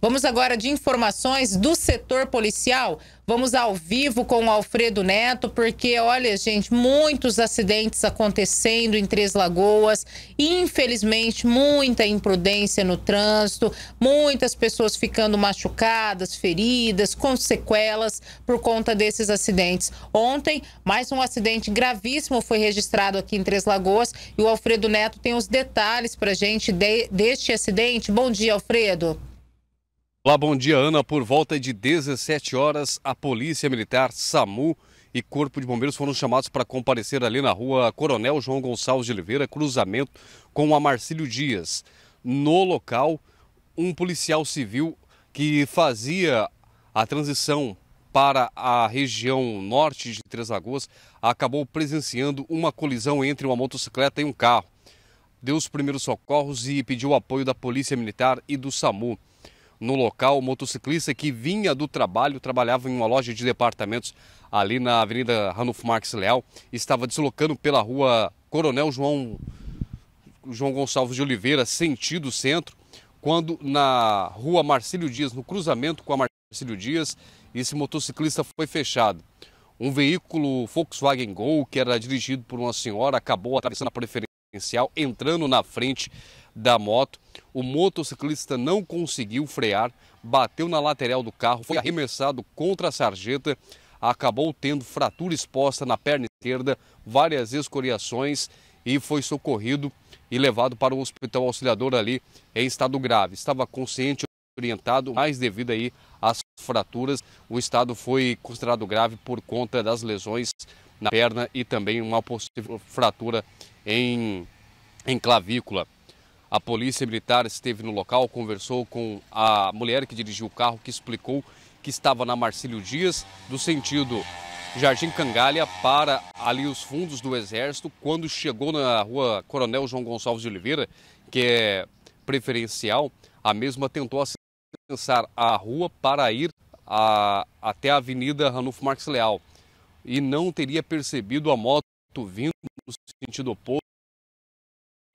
Vamos agora de informações do setor policial. Vamos ao vivo com o Alfredo Neto, porque olha, gente, muitos acidentes acontecendo em Três Lagoas. Infelizmente, muita imprudência no trânsito, muitas pessoas ficando machucadas, feridas, com sequelas por conta desses acidentes. Ontem, mais um acidente gravíssimo foi registrado aqui em Três Lagoas e o Alfredo Neto tem os detalhes para gente de, deste acidente. Bom dia, Alfredo. Olá, bom dia, Ana. Por volta de 17 horas, a Polícia Militar, SAMU e Corpo de Bombeiros foram chamados para comparecer ali na rua Coronel João Gonçalves de Oliveira, cruzamento com a Marcílio Dias. No local, um policial civil que fazia a transição para a região norte de Três Lagoas acabou presenciando uma colisão entre uma motocicleta e um carro. Deu os primeiros socorros e pediu o apoio da Polícia Militar e do SAMU no local. O motociclista que vinha do trabalho, trabalhava em uma loja de departamentos ali na Avenida Ranulfo Marques Leal, estava deslocando pela rua Coronel João, João Gonçalves de Oliveira, sentido centro, quando na rua Marcílio Dias, no cruzamento com a Marcílio Dias, esse motociclista foi fechado. Um veículo Volkswagen Gol, que era dirigido por uma senhora, acabou atravessando a preferência entrando na frente da moto. O motociclista não conseguiu frear, bateu na lateral do carro, foi arremessado contra a sarjeta, acabou tendo fratura exposta na perna esquerda, várias escoriações e foi socorrido e levado para o hospital auxiliador ali em estado grave. Estava consciente, orientado, mas devido aí às fraturas, o estado foi considerado grave por conta das lesões na perna e também uma possível fratura em, em clavícula. A polícia militar esteve no local, conversou com a mulher que dirigiu o carro, que explicou que estava na Marcílio Dias, do sentido Jardim Cangalha para ali os fundos do Exército, quando chegou na rua Coronel João Gonçalves de Oliveira, que é preferencial, a mesma tentou acessar a rua para ir a, até a Avenida Ranulfo Marques Leal e não teria percebido a moto vindo no sentido oposto.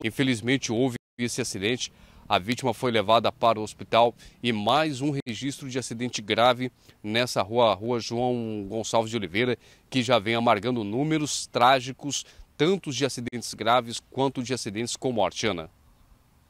Infelizmente, houve esse acidente. A vítima foi levada para o hospital e mais um registro de acidente grave nessa rua, a rua João Gonçalves de Oliveira, que já vem amargando números trágicos, tantos de acidentes graves quanto de acidentes com morte. Ana.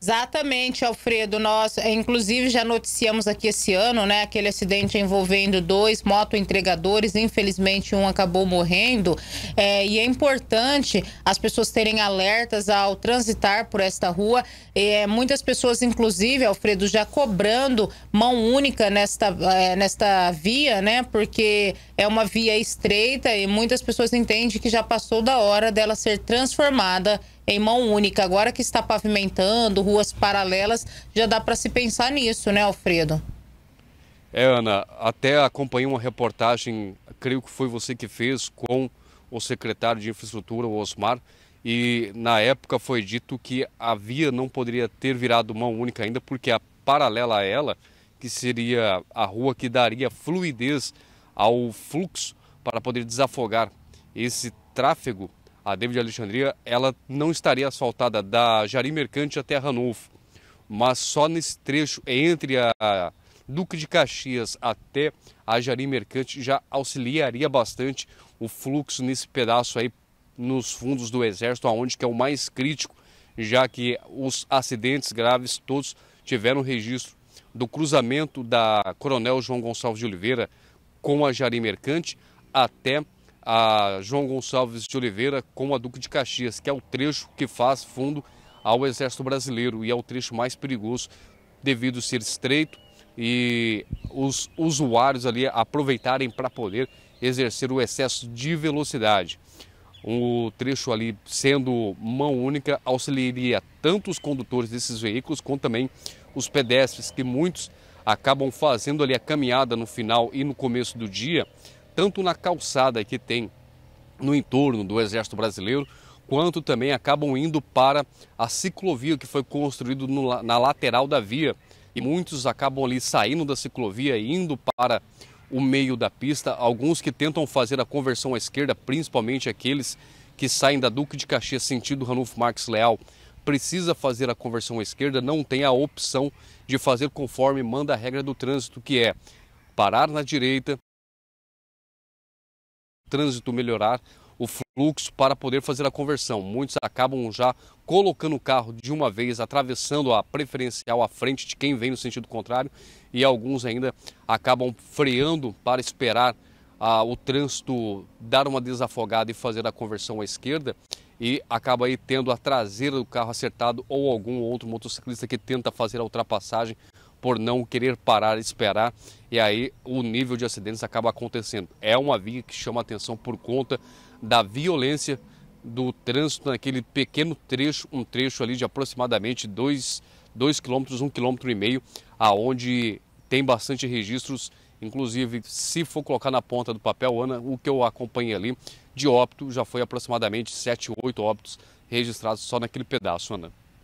Exatamente, Alfredo. Nós, é, inclusive, já noticiamos aqui esse ano, né? Aquele acidente envolvendo dois moto-entregadores. Infelizmente, um acabou morrendo. É, e é importante as pessoas terem alertas ao transitar por esta rua. É, muitas pessoas, inclusive, Alfredo, já cobrando mão única nesta, é, nesta via, né? Porque é uma via estreita e muitas pessoas entendem que já passou da hora dela ser transformada em mão única. Agora que está pavimentando ruas paralelas, já dá para se pensar nisso, né, Alfredo? É, Ana, até acompanhei uma reportagem, creio que foi você que fez, com o secretário de Infraestrutura, o Osmar, e na época foi dito que a via não poderia ter virado mão única ainda, porque a paralela a ela, que seria a rua que daria fluidez ao fluxo para poder desafogar esse tráfego a David Alexandria, ela não estaria asfaltada da Jari Mercante até a Ranulfo, mas só nesse trecho entre a Duque de Caxias até a Jari Mercante já auxiliaria bastante o fluxo nesse pedaço aí nos fundos do Exército, aonde que é o mais crítico, já que os acidentes graves todos tiveram registro do cruzamento da Coronel João Gonçalves de Oliveira com a Jari Mercante até a João Gonçalves de Oliveira com a Duque de Caxias, que é o trecho que faz fundo ao Exército Brasileiro e é o trecho mais perigoso devido ser estreito e os usuários ali aproveitarem para poder exercer o excesso de velocidade. O trecho ali sendo mão única auxiliaria tanto os condutores desses veículos quanto também os pedestres, que muitos acabam fazendo ali a caminhada no final e no começo do dia, tanto na calçada que tem no entorno do Exército Brasileiro, quanto também acabam indo para a ciclovia que foi construída na lateral da via. E muitos acabam ali saindo da ciclovia e indo para o meio da pista. Alguns que tentam fazer a conversão à esquerda, principalmente aqueles que saem da Duque de Caxias sentido Ranulfo Marques Leal, precisa fazer a conversão à esquerda, não tem a opção de fazer conforme manda a regra do trânsito, que é parar na direita, trânsito melhorar, o fluxo para poder fazer a conversão. Muitos acabam já colocando o carro de uma vez, atravessando a preferencial à frente de quem vem no sentido contrário e alguns ainda acabam freando para esperar ah, o trânsito dar uma desafogada e fazer a conversão à esquerda e acaba aí tendo a traseira do carro acertado ou algum outro motociclista que tenta fazer a ultrapassagem por não querer parar, esperar, e aí o nível de acidentes acaba acontecendo. É uma via que chama atenção por conta da violência do trânsito naquele pequeno trecho, um trecho ali de aproximadamente 2 km, 1,5 km, aonde tem bastante registros, inclusive se for colocar na ponta do papel, Ana, o que eu acompanhei ali de óbito já foi aproximadamente 7, 8 óbitos registrados só naquele pedaço, Ana.